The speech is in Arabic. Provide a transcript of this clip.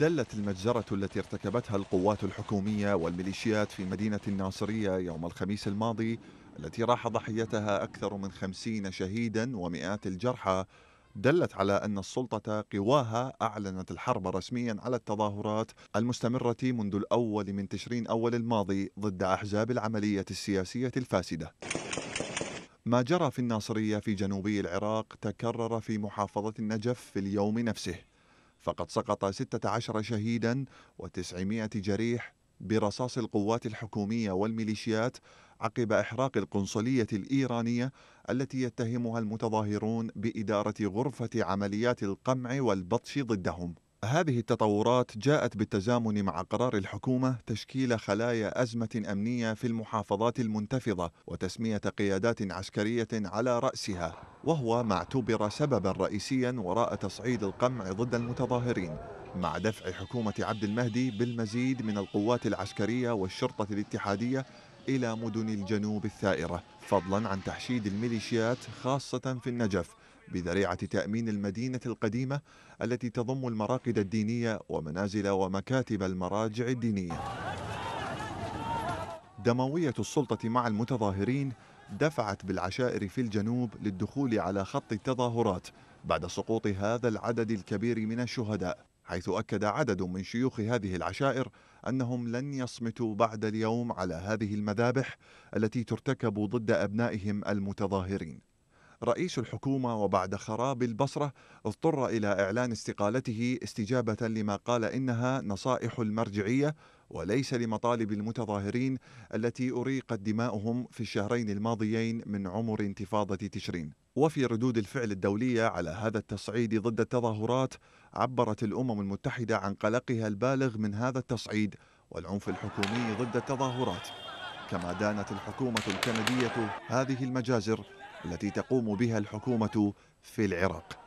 دلت المجزرة التي ارتكبتها القوات الحكومية والميليشيات في مدينة الناصرية يوم الخميس الماضي التي راح ضحيتها أكثر من خمسين شهيدا ومئات الجرحى دلت على أن السلطة قواها أعلنت الحرب رسميا على التظاهرات المستمرة منذ الأول من تشرين أول الماضي ضد أحزاب العملية السياسية الفاسدة ما جرى في الناصرية في جنوبي العراق تكرر في محافظة النجف في اليوم نفسه فقد سقط 16 شهيدا و900 جريح برصاص القوات الحكومية والميليشيات عقب إحراق القنصلية الإيرانية التي يتهمها المتظاهرون بإدارة غرفة عمليات القمع والبطش ضدهم. هذه التطورات جاءت بالتزامن مع قرار الحكومة تشكيل خلايا أزمة أمنية في المحافظات المنتفضة وتسمية قيادات عسكرية على رأسها وهو ما اعتبر سببا رئيسيا وراء تصعيد القمع ضد المتظاهرين مع دفع حكومة عبد المهدي بالمزيد من القوات العسكرية والشرطة الاتحادية إلى مدن الجنوب الثائرة فضلا عن تحشيد الميليشيات خاصة في النجف بذريعة تأمين المدينة القديمة التي تضم المراقد الدينية ومنازل ومكاتب المراجع الدينية دموية السلطة مع المتظاهرين دفعت بالعشائر في الجنوب للدخول على خط التظاهرات بعد سقوط هذا العدد الكبير من الشهداء حيث أكد عدد من شيوخ هذه العشائر أنهم لن يصمتوا بعد اليوم على هذه المذابح التي ترتكب ضد أبنائهم المتظاهرين رئيس الحكومة وبعد خراب البصرة اضطر إلى إعلان استقالته استجابة لما قال إنها نصائح المرجعية وليس لمطالب المتظاهرين التي أريقت دماؤهم في الشهرين الماضيين من عمر انتفاضة تشرين وفي ردود الفعل الدولية على هذا التصعيد ضد التظاهرات عبرت الأمم المتحدة عن قلقها البالغ من هذا التصعيد والعنف الحكومي ضد التظاهرات كما دانت الحكومة الكندية هذه المجازر التي تقوم بها الحكومة في العراق